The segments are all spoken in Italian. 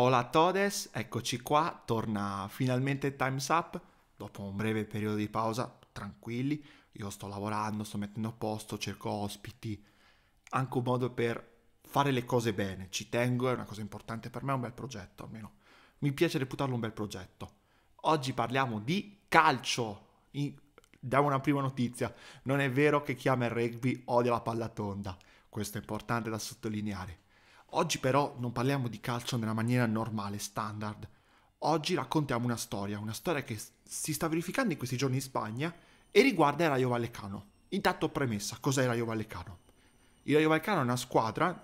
Hola todes, eccoci qua, torna finalmente Time's Up dopo un breve periodo di pausa, tranquilli, io sto lavorando, sto mettendo a posto, cerco ospiti, anche un modo per fare le cose bene, ci tengo, è una cosa importante per me, è un bel progetto almeno, mi piace reputarlo un bel progetto. Oggi parliamo di calcio, In... diamo una prima notizia, non è vero che chi ama il rugby odia la palla tonda, questo è importante da sottolineare Oggi però non parliamo di calcio nella maniera normale, standard. Oggi raccontiamo una storia, una storia che si sta verificando in questi giorni in Spagna e riguarda il Rayo Vallecano. Intanto premessa, cos'è il Rayo Vallecano? Il Rayo Vallecano è una squadra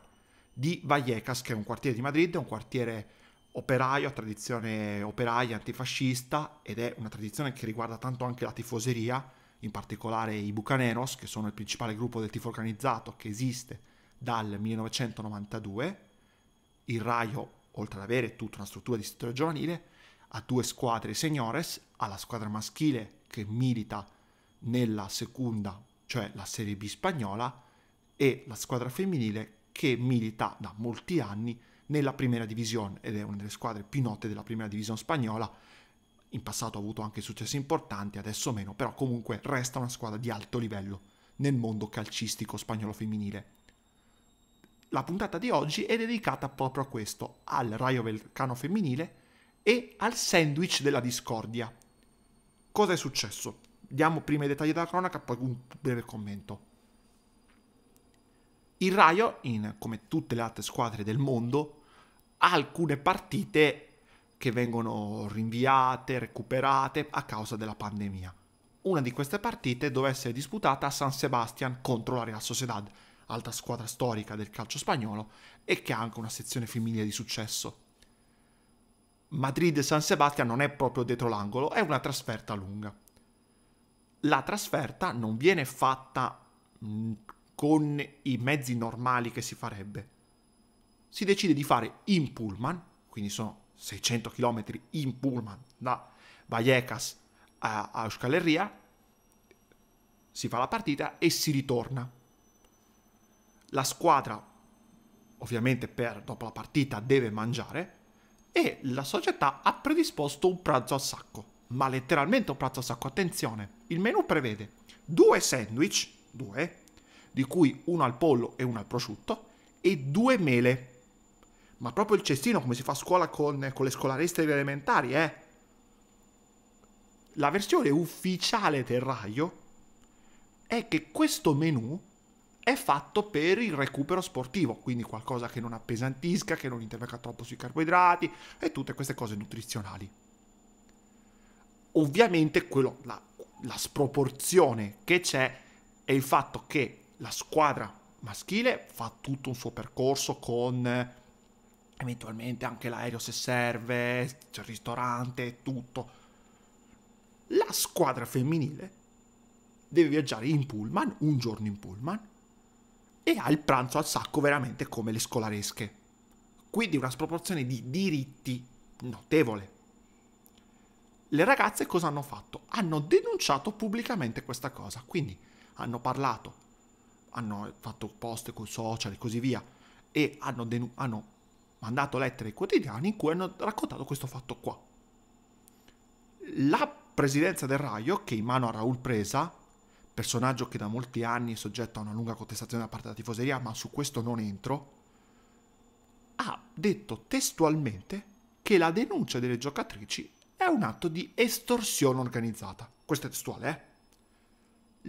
di Vallecas, che è un quartiere di Madrid, è un quartiere operaio, a tradizione operaia, antifascista, ed è una tradizione che riguarda tanto anche la tifoseria, in particolare i Bucaneros, che sono il principale gruppo del tifo organizzato che esiste dal 1992. Il Raio, oltre ad avere tutta una struttura di settore giovanile, ha due squadre seniores, ha la squadra maschile che milita nella seconda, cioè la Serie B spagnola, e la squadra femminile che milita da molti anni nella Primera divisione ed è una delle squadre più note della Primera divisione spagnola. In passato ha avuto anche successi importanti, adesso meno, però comunque resta una squadra di alto livello nel mondo calcistico spagnolo femminile. La puntata di oggi è dedicata proprio a questo, al raio Velcano femminile e al sandwich della discordia. Cosa è successo? Diamo prima i dettagli della cronaca, poi un breve commento. Il Raio, in, come tutte le altre squadre del mondo, ha alcune partite che vengono rinviate, recuperate a causa della pandemia. Una di queste partite doveva essere disputata a San Sebastian contro la Real Sociedad, alta squadra storica del calcio spagnolo, e che ha anche una sezione femminile di successo. Madrid-San Sebastian non è proprio dietro l'angolo, è una trasferta lunga. La trasferta non viene fatta mm, con i mezzi normali che si farebbe. Si decide di fare in pullman, quindi sono 600 km in pullman da Vallecas a Euskal Herria, si fa la partita e si ritorna la squadra, ovviamente per, dopo la partita, deve mangiare e la società ha predisposto un pranzo a sacco, ma letteralmente un pranzo a sacco, attenzione, il menù prevede due sandwich, due, di cui uno al pollo e uno al prosciutto, e due mele. Ma proprio il cestino, come si fa a scuola con, con le scolariste elementari, eh? La versione ufficiale del Raio è che questo menù è fatto per il recupero sportivo, quindi qualcosa che non appesantisca, che non intervenga troppo sui carboidrati e tutte queste cose nutrizionali. Ovviamente quello, la, la sproporzione che c'è è il fatto che la squadra maschile fa tutto un suo percorso con eventualmente anche l'aereo se serve, c'è il ristorante, tutto. La squadra femminile deve viaggiare in pullman, un giorno in pullman, e ha il pranzo al sacco veramente come le scolaresche. Quindi una sproporzione di diritti notevole. Le ragazze cosa hanno fatto? Hanno denunciato pubblicamente questa cosa, quindi hanno parlato, hanno fatto post con social e così via e hanno, denu- hanno mandato lettere ai quotidiani in cui hanno raccontato questo fatto qua. La presidenza del Raio, che in mano a Raul Presa, personaggio che da molti anni è soggetto a una lunga contestazione da parte della tifoseria, ma su questo non entro, ha detto testualmente che la denuncia delle giocatrici è un atto di estorsione organizzata. Questo è testuale, eh?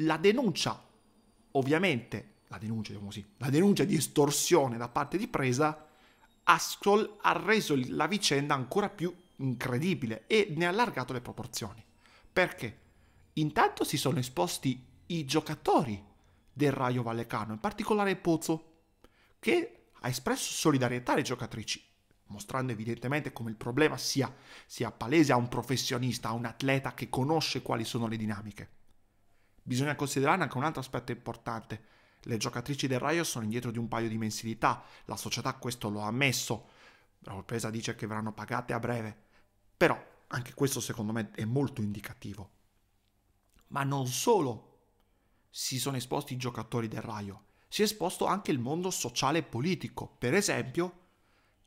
La denuncia, ovviamente, la denuncia, diciamo così, la denuncia di estorsione da parte di Presa Ascol ha reso la vicenda ancora più incredibile e ne ha allargato le proporzioni. Perché? Intanto si sono esposti i giocatori del Raio Vallecano, in particolare Pozzo, che ha espresso solidarietà alle giocatrici, mostrando evidentemente come il problema sia, sia palese a un professionista, a un atleta che conosce quali sono le dinamiche. Bisogna considerare anche un altro aspetto importante. Le giocatrici del Raio sono indietro di un paio di mensilità, la società questo lo ha ammesso, Raul Pesa dice che verranno pagate a breve, però anche questo secondo me è molto indicativo. Ma non solo si sono esposti i giocatori del Raio, si è esposto anche il mondo sociale e politico. Per esempio,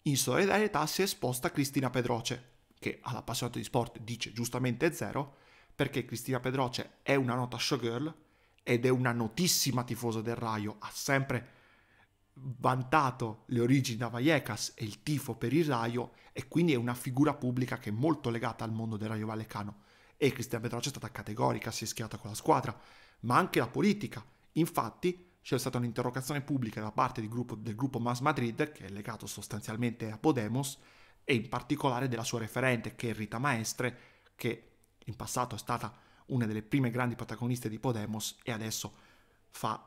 in solidarietà si è esposta Cristina Pedroce, che all'appassionato di sport dice giustamente zero, perché Cristina Pedroce è una nota showgirl ed è una notissima tifosa del Raio, ha sempre vantato le origini da Vallecas e il tifo per il Raio e quindi è una figura pubblica che è molto legata al mondo del Raio Vallecano e Cristina Pedroce è stata categorica, si è schierata con la squadra ma anche la politica. Infatti c'è stata un'interrogazione pubblica da parte del gruppo, del gruppo Mas Madrid, che è legato sostanzialmente a Podemos, e in particolare della sua referente, che è Rita Maestre, che in passato è stata una delle prime grandi protagoniste di Podemos e adesso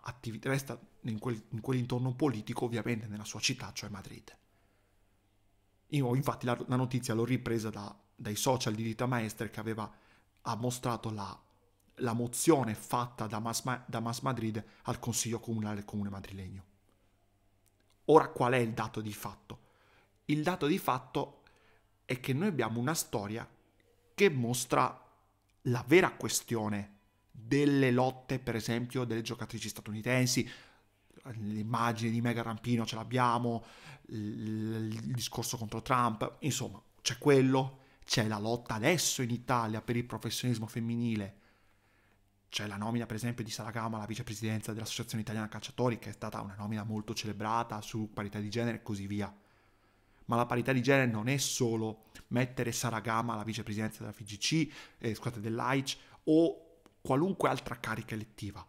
attivi- resta in, quel, in, quell'intorno politico, ovviamente nella sua città, cioè Madrid. Io, infatti la, la notizia l'ho ripresa da, dai social di Rita Maestre che aveva ha mostrato la la mozione fatta da Mas, da Mas Madrid al Consiglio Comunale del Comune madrilegno. Ora qual è il dato di fatto? Il dato di fatto è che noi abbiamo una storia che mostra la vera questione delle lotte, per esempio, delle giocatrici statunitensi. L'immagine di Mega Rampino ce l'abbiamo, il discorso contro Trump, insomma, c'è quello, c'è la lotta adesso in Italia per il professionismo femminile c'è la nomina per esempio di Saragama alla vicepresidenza dell'Associazione Italiana Calciatori, che è stata una nomina molto celebrata su parità di genere e così via. Ma la parità di genere non è solo mettere Saragama alla vicepresidenza della FGC, eh, scusate, dell'AIC o qualunque altra carica elettiva.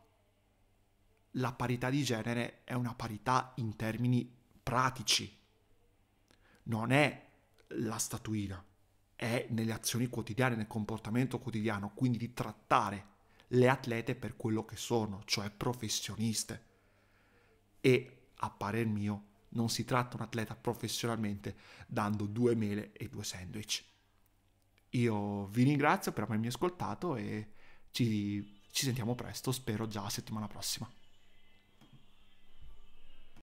La parità di genere è una parità in termini pratici. Non è la statuina, è nelle azioni quotidiane, nel comportamento quotidiano, quindi di trattare le atlete per quello che sono, cioè professioniste. E a parer mio non si tratta un atleta professionalmente dando due mele e due sandwich. Io vi ringrazio per avermi ascoltato e ci, ci sentiamo presto, spero già settimana prossima.